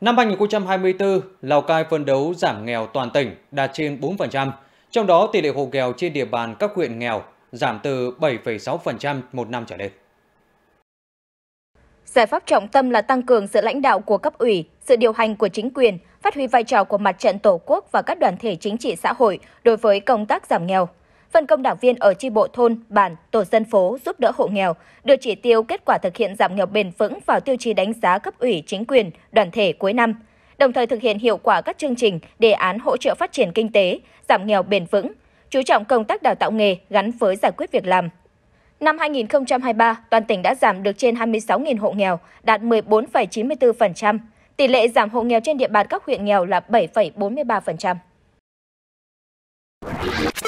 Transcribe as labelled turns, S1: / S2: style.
S1: Năm 2024, Lào Cai phân đấu giảm nghèo toàn tỉnh đạt trên 4%, trong đó tỷ lệ hộ nghèo trên địa bàn các huyện nghèo giảm từ 7,6% một năm trở lên.
S2: Giải pháp trọng tâm là tăng cường sự lãnh đạo của cấp ủy, sự điều hành của chính quyền, phát huy vai trò của mặt trận tổ quốc và các đoàn thể chính trị xã hội đối với công tác giảm nghèo phân công đảng viên ở chi bộ thôn, bản, tổ dân phố giúp đỡ hộ nghèo, đưa chỉ tiêu kết quả thực hiện giảm nghèo bền vững vào tiêu chí đánh giá cấp ủy chính quyền, đoàn thể cuối năm đồng thời thực hiện hiệu quả các chương trình, đề án hỗ trợ phát triển kinh tế, giảm nghèo bền vững, chú trọng công tác đào tạo nghề gắn với giải quyết việc làm. Năm 2023, toàn tỉnh đã giảm được trên 26.000 hộ nghèo, đạt 14,94%. Tỷ lệ giảm hộ nghèo trên địa bàn các huyện nghèo là 7,43%.